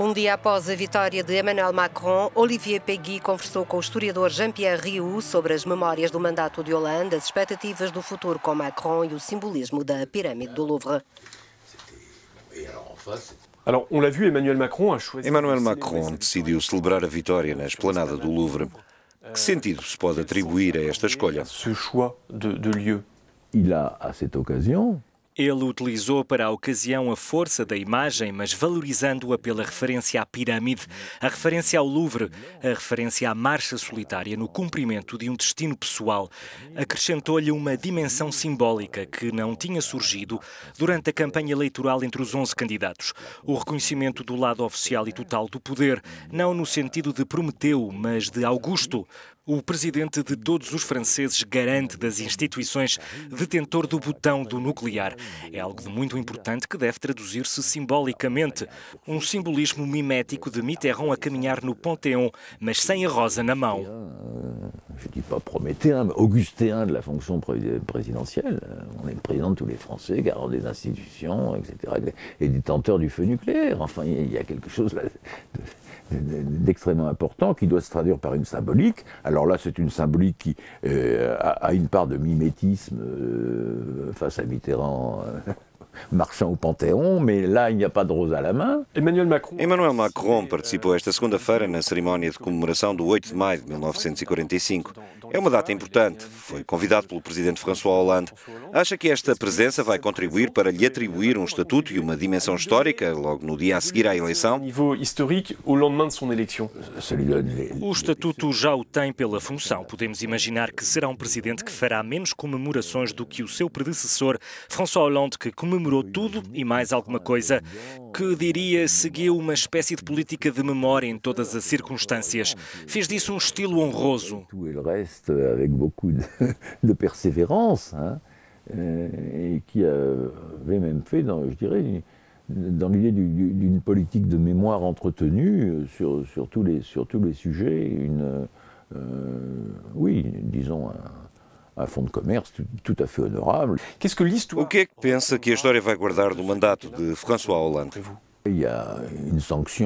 Um dia após a vitória de Emmanuel Macron, Olivier Pegui conversou com o historiador Jean-Pierre Riou sobre as memórias do mandato de Hollande, as expectativas do futuro com Macron e o simbolismo da pirâmide do Louvre. Emmanuel Macron decidiu celebrar a vitória na esplanada do Louvre. Euh, que sentido se pode atribuir a esta escolha? Ele, a esta ocasião, ele utilizou para a ocasião a força da imagem, mas valorizando-a pela referência à pirâmide, a referência ao Louvre, a referência à marcha solitária no cumprimento de um destino pessoal. Acrescentou-lhe uma dimensão simbólica que não tinha surgido durante a campanha eleitoral entre os 11 candidatos. O reconhecimento do lado oficial e total do poder, não no sentido de Prometeu, mas de Augusto, o presidente de todos os franceses garante das instituições, detentor do botão do nuclear. É algo de muito importante que deve traduzir-se simbolicamente. Um simbolismo mimético de Mitterrand a caminhar no Panteão, mas sem a rosa na mão. Je dis pas prométhéen, mais augustéen de la fonction présidentielle. On est président de tous les Français, garant des institutions, etc. Et détenteur du feu nucléaire. Enfin, il y a quelque chose là. De... d'extrêmement important qui doit se traduire par une symbolique. Alors là, c'est une symbolique qui euh, a, une part de mimétisme euh, face à Mitterrand. Euh, marchant au Panthéon, mais là, il n'y a pas de rose à la main. Emmanuel Macron, Emmanuel Macron participou esta segunda-feira na cerimónia de comemoração do 8 de maio de 1945. É uma data importante. Foi convidado pelo presidente François Hollande. Acha que esta presença vai contribuir para lhe atribuir um estatuto e uma dimensão histórica logo no dia a seguir à eleição? O estatuto já o tem pela função. Podemos imaginar que será um presidente que fará menos comemorações do que o seu predecessor, François Hollande, que comemorou tudo e mais alguma coisa. que dirais, seguiu une espèce de politique de memória em todas as circunstâncias. Fez disso un um style honroso. Tout le reste avec beaucoup de, persévérance hein, euh, et qui avait même fait, je dirais, dans l'idée d'une politique de mémoire entretenue sur, tous, les, sujets, une, euh, oui, disons, O que é que pensa que a história vai guardar do mandato de François Hollande?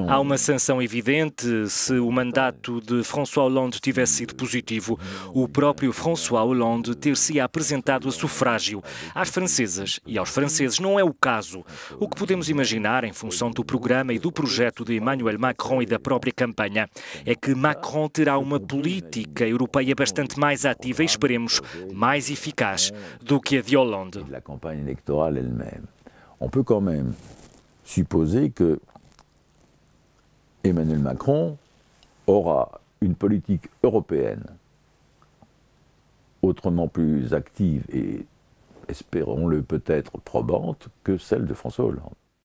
Há uma sanção evidente se o mandato de François Hollande tivesse sido positivo. O próprio François Hollande ter-se apresentado a sufrágio às francesas e aos franceses. Não é o caso. O que podemos imaginar, em função do programa e do projeto de Emmanuel Macron e da própria campanha, é que Macron terá uma política europeia bastante mais ativa e, esperemos, mais eficaz do que a de Hollande. supposer que Emmanuel Macron aura une politique européenne autrement plus active et, espérons-le peut-être, probante que celle de François Hollande.